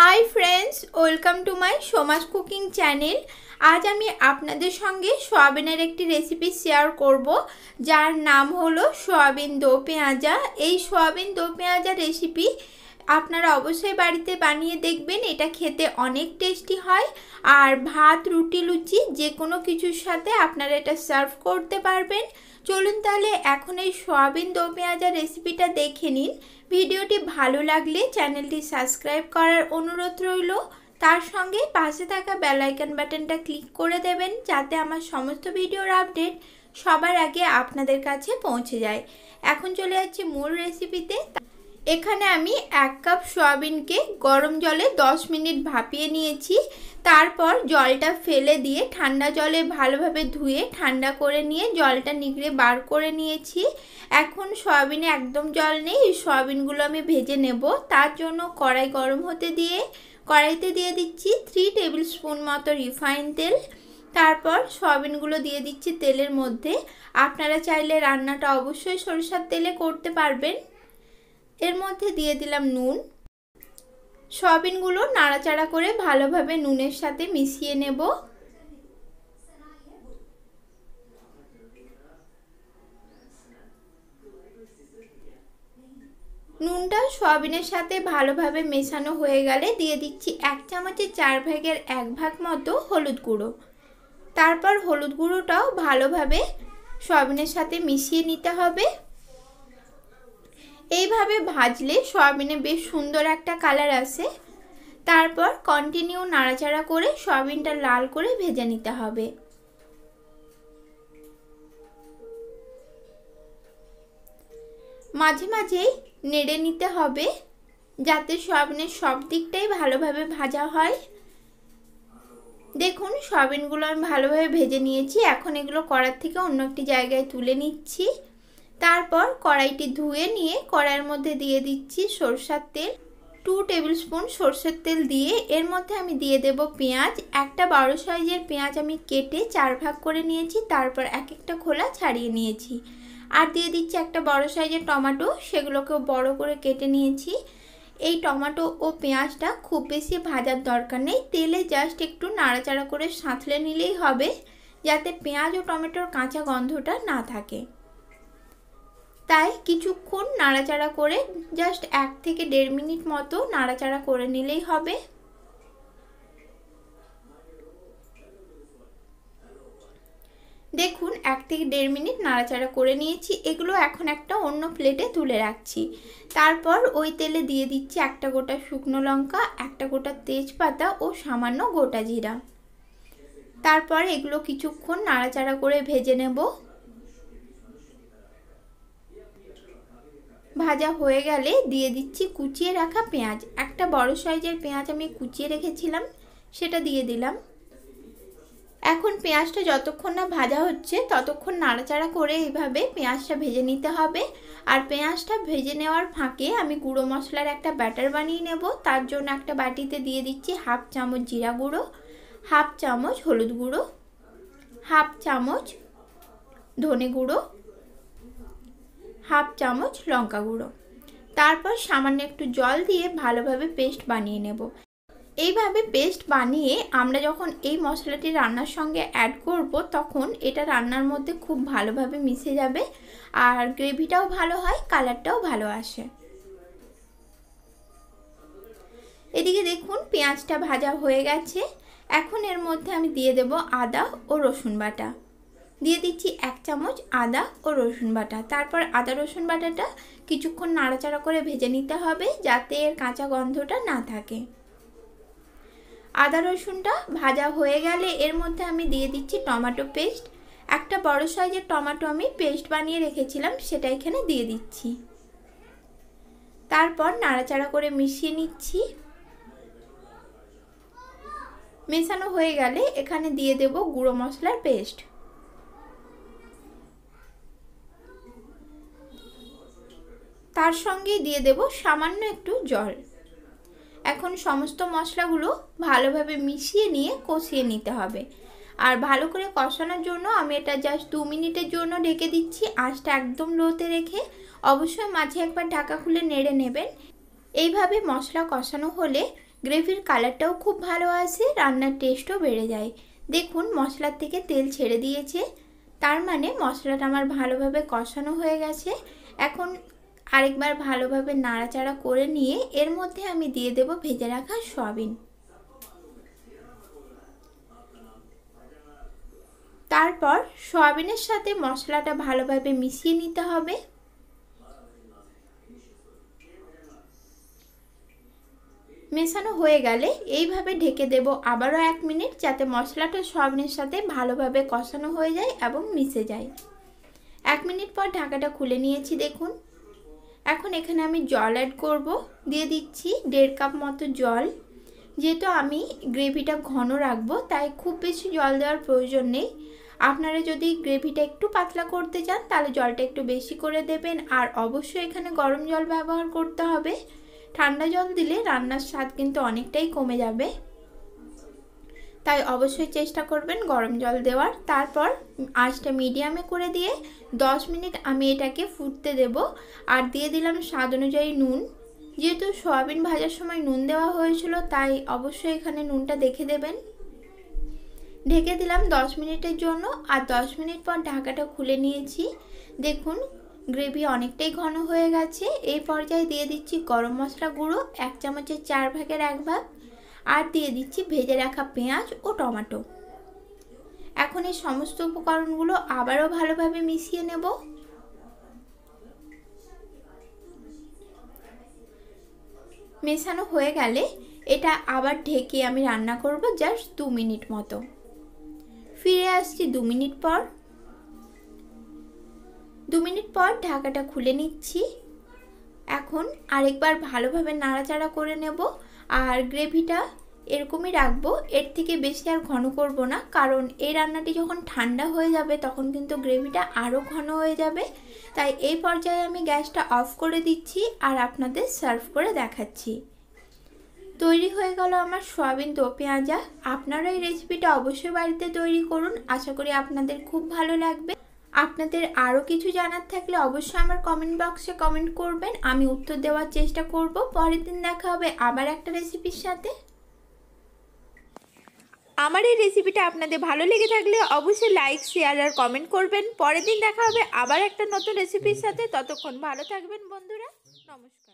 high friends welcome to my সোমাস cooking channel আজ আমি আপনাদের সঙ্গে সয়াবিনের একটি রেসিপি শেয়ার করব যার নাম হলো সয়াবিন দো পেঁয়াজা এই সয়াবিন দো পেঁয়াজা রেসিপি আপনারা অবশ্যই বাড়িতে বানিয়ে দেখবেন এটা খেতে অনেক টেস্টি হয় আর ভাত রুটি লুচি যে কোনো কিছুর সাথে আপনারা এটা সার্ভ করতে পারবেন চলুন তাহলে এখন এই সয়াবিন দো পেঁয়াজা রেসিপিটা দেখে নিন ভিডিওটি ভালো লাগলে চ্যানেলটি সাবস্ক্রাইব করার অনুরোধ রইল তার সঙ্গে পাশে থাকা বেলাইকন বাটনটা ক্লিক করে দেবেন যাতে আমার সমস্ত ভিডিওর আপডেট সবার আগে আপনাদের কাছে পৌঁছে যায় এখন চলে যাচ্ছি মূল রেসিপিতে এখানে আমি এক কাপ সয়াবিনকে গরম জলে 10 মিনিট ভাপিয়ে নিয়েছি তারপর জলটা ফেলে দিয়ে ঠান্ডা জলে ভালোভাবে ধুয়ে ঠান্ডা করে নিয়ে জলটা নিগড়ে বার করে নিয়েছি এখন সয়াবিনে একদম জল নেই এই সয়াবিনগুলো আমি ভেজে নেব তার জন্য কড়াই গরম হতে দিয়ে কড়াইতে দিয়ে দিচ্ছি থ্রি টেবিল স্পুন মতো রিফাইন তেল তারপর সয়াবিনগুলো দিয়ে দিচ্ছি তেলের মধ্যে আপনারা চাইলে রান্নাটা অবশ্যই সরিষার তেলে করতে পারবেন মধ্যে দিয়ে দিলাম নুন সয়াবিনগুলো নাড়াচাড়া করে ভালোভাবে নুনের সাথে মিশিয়ে নেব নুনটা সয়াবিনের সাথে ভালোভাবে মেশানো হয়ে গেলে দিয়ে দিচ্ছি এক চামচের চার ভাগের এক ভাগ মতো হলুদ গুঁড়ো তারপর হলুদ গুঁড়োটাও ভালোভাবে সয়াবিনের সাথে মিশিয়ে নিতে হবে এইভাবে ভাজলে সয়াবিনে বেশ সুন্দর একটা কালার আসে তারপর কন্টিনিউ নাড়াচাড়া করে সয়াবিনটা লাল করে ভেজে নিতে হবে মাঝে মাঝেই নেড়ে নিতে হবে যাতে সয়াবিনের সব দিকটাই ভালোভাবে ভাজা হয় দেখুন সয়াবিনগুলো আমি ভালোভাবে ভেজে নিয়েছি এখন এগুলো করার থেকে অন্য একটি জায়গায় তুলে নিচ্ছি তারপর কড়াইটি ধুয়ে নিয়ে কড়াইয়ের মধ্যে দিয়ে দিচ্ছি সরষার তেল টু টেবিল স্পুন সরষের তেল দিয়ে এর মধ্যে আমি দিয়ে দেব পেঁয়াজ একটা বারো সাইজের পেঁয়াজ আমি কেটে চার ভাগ করে নিয়েছি তারপর এক একটা খোলা ছাড়িয়ে নিয়েছি আর দিয়ে দিচ্ছি একটা বড় সাইজের টমেটো সেগুলোকেও বড় করে কেটে নিয়েছি এই টমেটো ও পেঁয়াজটা খুব বেশি ভাজার দরকার নেই তেলে জাস্ট একটু নাড়াচাড়া করে সাঁতলে নিলেই হবে যাতে পেঁয়াজ ও টমেটোর কাঁচা গন্ধটা না থাকে প্রায় কিছুক্ষণ নাড়াচাড়া করে জাস্ট এক থেকে দেড় মিনিট মতো নাড়াচাড়া করে নিলেই হবে দেখুন এক থেকে দেড় মিনিট নাড়াচাড়া করে নিয়েছি এগুলো এখন একটা অন্য প্লেটে তুলে রাখছি তারপর ওই তেলে দিয়ে দিচ্ছি একটা গোটা শুকনো লঙ্কা একটা গোটা তেজপাতা ও সামান্য গোটা জিরা তারপর এগুলো কিছুক্ষণ নাড়াচাড়া করে ভেজে নেবো ভাজা হয়ে গেলে দিয়ে দিচ্ছি কুচিয়ে রাখা পেঁয়াজ একটা বড় সাইজের পেঁয়াজ আমি কুচিয়ে রেখেছিলাম সেটা দিয়ে দিলাম এখন পেঁয়াজটা যতক্ষণ না ভাজা হচ্ছে ততক্ষণ নাড়াচাড়া করে এইভাবে পেঁয়াজটা ভেজে নিতে হবে আর পেঁয়াজটা ভেজে নেওয়ার ফাঁকে আমি গুঁড়ো মশলার একটা ব্যাটার বানিয়ে নেব তার জন্য একটা বাটিতে দিয়ে দিচ্ছি হাফ চামচ জিরা গুঁড়ো হাফ চামচ হলুদ গুঁড়ো হাফ চামচ ধনে গুঁড়ো হাফ চামচ লঙ্কা গুঁড়ো তারপর সামান্য একটু জল দিয়ে ভালোভাবে পেস্ট বানিয়ে নেব এইভাবে পেস্ট বানিয়ে আমরা যখন এই মশলাটি রান্নার সঙ্গে অ্যাড করব তখন এটা রান্নার মধ্যে খুব ভালোভাবে মিশে যাবে আর গ্রেভিটাও ভালো হয় কালারটাও ভালো আসে এদিকে দেখুন পেঁয়াজটা ভাজা হয়ে গেছে এখন এর মধ্যে আমি দিয়ে দেব আদা ও রসুন বাটা দিয়ে দিচ্ছি এক চামচ আদা ও রসুন বাটা তারপর আদা রসুন বাটাটা কিছুক্ষণ নাড়াচাড়া করে ভেজে নিতে হবে যাতে এর কাঁচা গন্ধটা না থাকে আদা রসুনটা ভাজা হয়ে গেলে এর মধ্যে আমি দিয়ে দিচ্ছি টমেটো পেস্ট একটা বড় সাইজের টমেটো আমি পেস্ট বানিয়ে রেখেছিলাম সেটা এখানে দিয়ে দিচ্ছি তারপর নাড়াচাড়া করে মিশিয়ে নিচ্ছি মেশানো হয়ে গেলে এখানে দিয়ে দেব গুঁড়ো মশলার পেস্ট তার সঙ্গে দিয়ে দেব সামান্য একটু জল এখন সমস্ত মশলাগুলো ভালোভাবে মিশিয়ে নিয়ে কষিয়ে নিতে হবে আর ভালো করে কষানোর জন্য আমি এটা জাস্ট দু মিনিটের জন্য ঢেকে দিচ্ছি আঁচটা একদম লোতে রেখে অবশ্যই মাঝে একবার ঢাকা খুলে নেড়ে নেবেন এইভাবে মশলা কষানো হলে গ্রেভির কালারটাও খুব ভালো আসে রান্নার টেস্টও বেড়ে যায় দেখুন মশলার থেকে তেল ছেড়ে দিয়েছে তার মানে মশলাটা আমার ভালোভাবে কষানো হয়ে গেছে এখন আরেকবার ভালোভাবে নাড়াচাড়া করে নিয়ে এর মধ্যে আমি দিয়ে দেব ভেজে রাখা সয়াবিন তারপর সয়াবিনের সাথে মশলাটা ভালোভাবে মিশিয়ে নিতে হবে মেশানো হয়ে গেলে এইভাবে ঢেকে দেব আবারও এক মিনিট যাতে মশলাটা সয়াবিনের সাথে ভালোভাবে কষানো হয়ে যায় এবং মিশে যায় এক মিনিট পর ঢাকাটা খুলে নিয়েছি দেখুন এখন এখানে আমি জল অ্যাড করব দিয়ে দিচ্ছি দেড় কাপ মতো জল যেহেতু আমি গ্রেভিটা ঘন রাখবো তাই খুব বেশি জল দেওয়ার প্রয়োজন নেই আপনারা যদি গ্রেভিটা একটু পাতলা করতে চান তাহলে জলটা একটু বেশি করে দেবেন আর অবশ্যই এখানে গরম জল ব্যবহার করতে হবে ঠান্ডা জল দিলে রান্নার স্বাদ কিন্তু অনেকটাই কমে যাবে তাই অবশ্যই চেষ্টা করবেন গরম জল দেওয়ার তারপর আঁচটা মিডিয়ামে করে দিয়ে 10 মিনিট আমি এটাকে ফুটতে দেব আর দিয়ে দিলাম স্বাদ অনুযায়ী নুন যেহেতু সয়াবিন ভাজার সময় নুন দেওয়া হয়েছিল তাই অবশ্যই এখানে নুনটা দেখে দেবেন ঢেকে দিলাম 10 মিনিটের জন্য আর 10 মিনিট পর ঢাকাটা খুলে নিয়েছি দেখুন গ্রেভি অনেকটাই ঘন হয়ে গেছে এই পর্যায়ে দিয়ে দিচ্ছি গরম মশলা গুঁড়ো এক চামচের চার ভাগের এক ভাগ আর দিয়ে দিচ্ছি ভেজে রাখা পেঁয়াজ ও টমেটো এখন এই সমস্ত উপকরণগুলো আবারও ভালোভাবে মিশিয়ে নেব মেশানো হয়ে গেলে এটা আবার ঢেকে আমি রান্না করব জাস্ট দু মিনিট মতো ফিরে আসছি দু মিনিট পর দু মিনিট পর ঢাকাটা খুলে নিচ্ছি এখন আরেকবার ভালোভাবে নাড়াচাড়া করে নেব আর গ্রেভিটা এরকমই রাখবো এর থেকে বেশি আর ঘন করব না কারণ এই রান্নাটি যখন ঠান্ডা হয়ে যাবে তখন কিন্তু গ্রেভিটা আরও ঘন হয়ে যাবে তাই এই পর্যায়ে আমি গ্যাসটা অফ করে দিচ্ছি আর আপনাদের সার্ভ করে দেখাচ্ছি তৈরি হয়ে গেল আমার সয়াবিন দো পেঁয়াজা আপনারা এই রেসিপিটা অবশ্যই বাড়িতে তৈরি করুন আশা করি আপনাদের খুব ভালো লাগবে আপনাদের আরও কিছু জানার থাকলে অবশ্যই আমার কমেন্ট বক্সে কমেন্ট করবেন আমি উত্তর দেওয়ার চেষ্টা করব পরের দিন দেখা হবে আবার একটা রেসিপির সাথে আমার এই রেসিপিটা আপনাদের ভালো লেগে থাকলে অবশ্যই লাইক শেয়ার আর কমেন্ট করবেন পরের দিন দেখা হবে আবার একটা নতুন রেসিপির সাথে ততক্ষণ ভালো থাকবেন বন্ধুরা নমস্কার